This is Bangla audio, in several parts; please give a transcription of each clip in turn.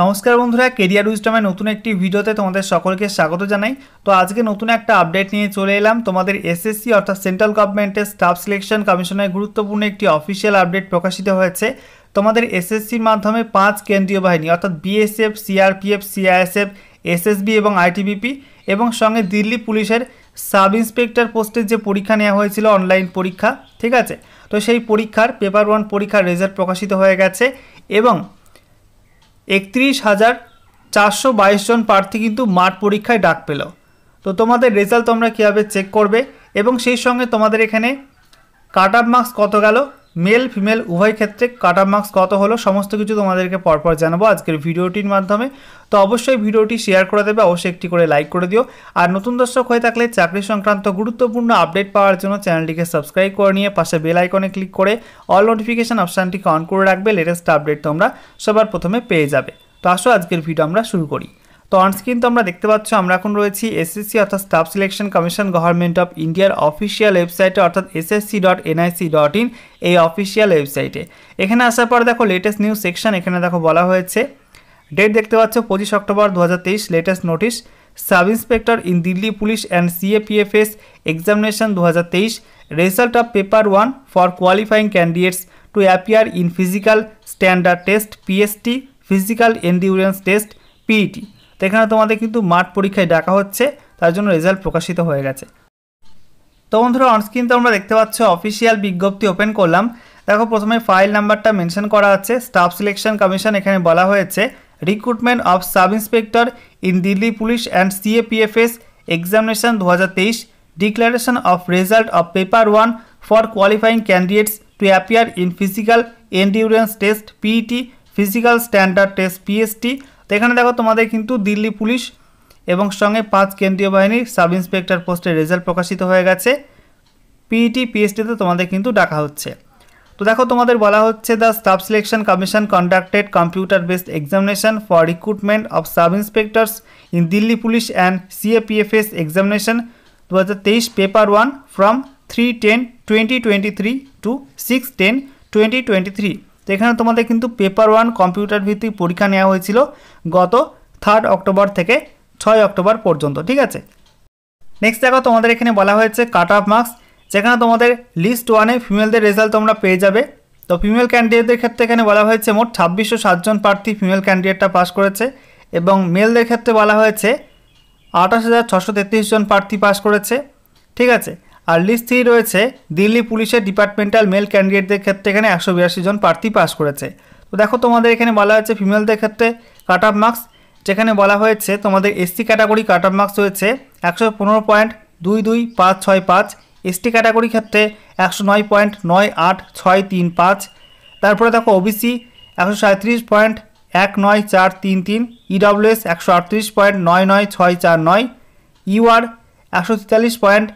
নমস্কার বন্ধুরা কেরিয়ার উইস্টমের নতুন একটি ভিডিওতে তোমাদের সকলকে স্বাগত জানাই তো আজকে নতুন একটা আপডেট নিয়ে চলে এলাম তোমাদের এসএসসি অর্থাৎ সেন্ট্রাল গভর্নমেন্টের স্টাফ সিলেকশন কমিশনের গুরুত্বপূর্ণ একটি অফিসিয়াল আপডেট প্রকাশিত হয়েছে তোমাদের এসএসসির মাধ্যমে পাঁচ কেন্দ্রীয় বাহিনী অর্থাৎ বিএসএফ সিআরপিএফ সিআইএসএফ এসএসবি এবং আইটিবিপি এবং সঙ্গে দিল্লি পুলিশের সাব ইন্সপেক্টর পোস্টের যে পরীক্ষা নেওয়া হয়েছিল অনলাইন পরীক্ষা ঠিক আছে তো সেই পরীক্ষার পেপার ওয়ান পরীক্ষার রেজাল্ট প্রকাশিত হয়ে গেছে এবং একত্রিশ হাজার চারশো বাইশ জন প্রার্থী কিন্তু মাঠ পরীক্ষায় ডাক পেল তো তোমাদের রেজাল্ট তোমরা কীভাবে চেক করবে এবং সেই সঙ্গে তোমাদের এখানে কাট মার্কস কত গেল মেল ফিমেল উভয় ক্ষেত্রে কাটা মার্কস কত হলো সমস্ত কিছু তোমাদেরকে পরপর জানাবো আজকের ভিডিওটির মাধ্যমে তো অবশ্যই ভিডিওটি শেয়ার করে দেবে অবশ্যই একটি করে লাইক করে দিও আর নতুন দর্শক হয়ে থাকলে চাকরি সংক্রান্ত গুরুত্বপূর্ণ আপডেট পাওয়ার জন্য চ্যানেলটিকে সাবস্ক্রাইব করে নিয়ে পাশে বেল আইকনে ক্লিক করে অল নোটিফিকেশান অপশানটিকে অন করে রাখবে লেটেস্ট আপডেট তোমরা সবার প্রথমে পেয়ে যাবে তো আসো আজকের ভিডিও আমরা শুরু করি তো অনস্ক্রিন তো আমরা দেখতে পাচ্ছ আমরা এখন রয়েছি এসএসসি অর্থাৎ staff selection commission government of ইন্ডিয়ার অফিসিয়াল ওয়েবসাইটে অর্থাৎ SSC dot NIC dot in এই অফিসিয়াল ওয়েবসাইটে এখানে আসার পর দেখো লেটেস্ট নিউজ সেকশন এখানে দেখো বলা হয়েছে ডেট দেখতে পাচ্ছ পঁচিশ October the latest notice sub inspector in Delhi police and CAPFS examination the result of paper one for qualifying candidates to appear in physical standard test PST physical endurance test PET এখানে তোমাদের কিন্তু মাঠ পরীক্ষায় ডাকা হচ্ছে তার জন্য রেজাল্ট প্রকাশিত হয়ে গেছে তো বন্ধুরা অনস্ক্রিন তোমরা দেখতে পাচ্ছ অফিসিয়াল বিজ্ঞপ্তি ওপেন করলাম দেখো প্রথমে ফাইল নাম্বারটা মেনশন করা আছে স্টাফ সিলেকশন কমিশন এখানে বলা হয়েছে recruitment of sub inspector in Delhi police and CAPFS examination দু হাজার তেইশ declaration of result of paper one for qualifying candidates to appear in physical endurance test PET physical standard test PST এখানে দেখো তোমাদের কিন্তু দিল্লি পুলিশ এবং সঙ্গে পাঁচ কেন্দ্রীয় বাহিনীর সাব ইন্সপেক্টর পোস্টের রেজাল্ট প্রকাশিত হয়ে গেছে পিইটি পিএসটিতে e তোমাদের কিন্তু ডাকা হচ্ছে তো দেখো তোমাদের বলা হচ্ছে the sub selection commission conducted computer based examination for recruitment of sub inspectors in Delhi police and CAPFS examination the paper one from three ten twenty twenty three to six ten twenty twenty three তো এখানে তোমাদের কিন্তু পেপার ওয়ান কম্পিউটার ভিত্তিক পরীক্ষা নেওয়া হয়েছিল গত থার্ড অক্টোবর থেকে ছয় অক্টোবর পর্যন্ত ঠিক আছে নেক্সট দেখো তোমাদের এখানে বলা হয়েছে কাট অফ মার্কস যেখানে তোমাদের লিস্ট ওয়ানে ফিমেলদের রেজাল্ট তোমরা পেয়ে যাবে তো ফিমেল ক্যান্ডিডেটদের ক্ষেত্রে এখানে বলা হয়েছে মোট ছাব্বিশশো সাতজন প্রার্থী ফিমেল ক্যান্ডিডেটটা পাস করেছে এবং মেলদের ক্ষেত্রে বলা হয়েছে আঠাশ হাজার ছশো তেত্রিশ জন প্রার্থী পাস করেছে ঠিক আছে আর লিস্ট থ্রি রয়েছে দিল্লি পুলিশের ডিপার্টমেন্টাল মেল ক্যান্ডিডেটদের ক্ষেত্রে এখানে একশো বিরাশি জন প্রার্থী পাস করেছে তো দেখো তোমাদের এখানে বলা হয়েছে ফিমেলদের ক্ষেত্রে কাট অফ মার্কস যেখানে বলা হয়েছে তোমাদের SC category cut off marks হয়েছে একশো পনেরো পয়েন্ট দুই দুই পাঁচ ছয় পাঁচ এসটি ক্যাটাগরি ক্ষেত্রে একশো নয় পয়েন্ট নয় আট ছয় তিন পাঁচ তারপরে দেখো ওবিসি একশো সাঁত্রিশ পয়েন্ট এক নয় চার তিন তিন ইডব্লিউএস e একশো আটত্রিশ পয়েন্ট নয় নয় ছয় চার নয় ইউআর e একশো তেতাল্লিশ পয়েন্ট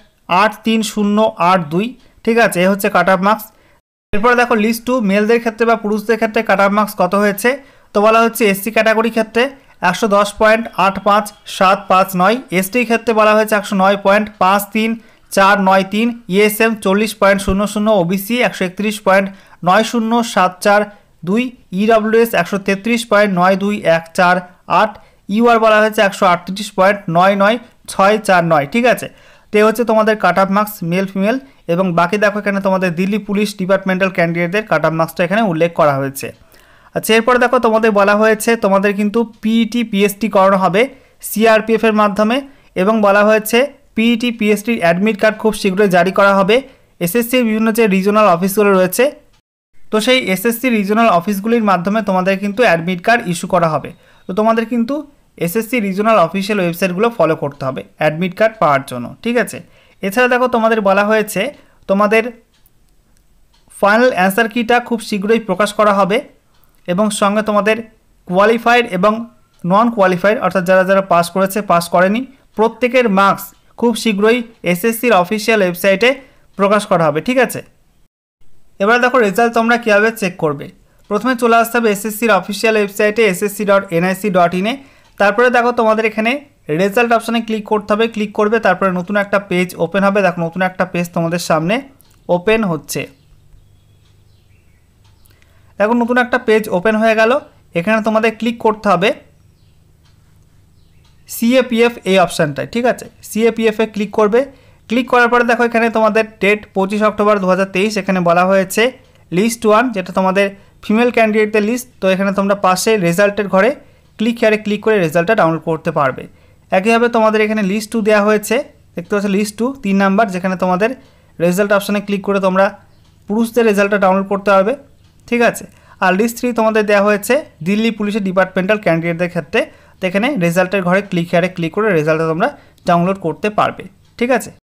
আট তিন শূন্য আট দুই ঠিক আছে এ হচ্ছে কাট অফ মার্কস এরপরে দেখো লিস্ট টু মেলদের ক্ষেত্রে বা পুরুষদের ক্ষেত্রে কাট অফ মার্কস কত হয়েছে তো বলা হচ্ছে এসসি ক্যাটাগরির ক্ষেত্রে একশো দশ পয়েন্ট আট পাঁচ সাত পাঁচ নয় এসটির ক্ষেত্রে বলা হয়েছে একশো নয় পয়েন্ট পাঁচ তিন চার নয় তিন ইএসএম e চল্লিশ পয়েন্ট শূন্য শূন্য ওবিসি একশো একত্রিশ পয়েন্ট নয় শূন্য সাত চার দুই ইডব্লিউএস e একশো তেত্রিশ পয়েন্ট নয় দুই এক চার আট ইউআর e বলা হয়েছে একশো আটত্রিশ পয়েন্ট নয় নয় ছয় চার নয় ঠিক আছে তে হচ্ছে তোমাদের cut up marks male female এবং বাকি দেখো এখানে তোমাদের দিল্লি পুলিশ ডিপার্টমেন্টাল ক্যান্ডিডেটদের কাট আপ মার্কসটা এখানে উল্লেখ করা হয়েছে আচ্ছা এরপরে দেখো তোমাদের বলা হয়েছে তোমাদের কিন্তু পিইটি পিএসটি e করানো হবে সিআরপিএফের মাধ্যমে এবং বলা হয়েছে পিইটি পিএসটির অ্যাডমিট কার্ড খুব শীঘ্রই জারি করা হবে এসএসসির বিভিন্ন যে রিজনাল অফিসগুলো রয়েছে তো সেই এসএসসি রিজনাল অফিসগুলির মাধ্যমে তোমাদের কিন্তু অ্যাডমিট কার্ড ইস্যু করা হবে তো তোমাদের কিন্তু এসএসসি রিজনাল অফিসিয়াল ওয়েবসাইটগুলো ফলো করতে হবে অ্যাডমিট কার্ড পাওয়ার জন্য ঠিক আছে এছাড়া দেখো তোমাদের বলা হয়েছে তোমাদের ফাইনাল অ্যান্সার কিটা খুব শীঘ্রই প্রকাশ করা হবে এবং সঙ্গে তোমাদের কোয়ালিফাইড এবং নন কোয়ালিফাইড অর্থাৎ যারা যারা পাস করেছে পাস করেনি প্রত্যেকের মার্কস খুব শীঘ্রই এসএসসির অফিসিয়াল ওয়েবসাইটে প্রকাশ করা হবে ঠিক আছে এবার দেখো রেজাল্ট তোমরা কীভাবে চেক করবে প্রথমে চলে আসতে হবে এসএসসির অফিসিয়াল ওয়েবসাইটে এসএসসি ডট এনআইসি ডট ইনে তারপরে দেখো তোমাদের এখানে রেজাল্ট অপশানে ক্লিক করতে হবে ক্লিক করবে তারপরে নতুন একটা পেজ ওপেন হবে দেখো নতুন একটা পেজ তোমাদের সামনে ওপেন হচ্ছে দেখো নতুন একটা পেজ ওপেন হয়ে গেল এখানে তোমাদের ক্লিক করতে হবে সিএপিএফ এই অপশানটায় ঠিক আছে সিএপিএফে ক্লিক করবে ক্লিক করার পরে দেখো এখানে তোমাদের ডেট পঁচিশ অক্টোবর দু এখানে বলা হয়েছে লিস্ট ওয়ান যেটা তোমাদের ফিমেল ক্যান্ডিডেটদের লিস্ট তো এখানে তোমরা পাশে রেজাল্টের ঘরে ক্লিক হেয়ারে ক্লিক করে রেজাল্টটা ডাউনলোড করতে পারবে একইভাবে তোমাদের এখানে লিস্ট টু দেওয়া হয়েছে দেখতে পাচ্ছ লিস্ট টু তিন নাম্বার যেখানে তোমাদের রেজাল্ট অপশানে ক্লিক করে তোমরা পুরুষদের রেজাল্টটা ডাউনলোড করতে পারবে ঠিক আছে আর লিস্ট থ্রি তোমাদের দেওয়া হয়েছে দিল্লি পুলিশের ডিপার্টমেন্টাল ক্যান্ডিডেটদের ক্ষেত্রে তো এখানে রেজাল্টের ঘরে ক্লিক হেয়ারে ক্লিক করে রেজাল্টটা তোমরা ডাউনলোড করতে পারবে ঠিক আছে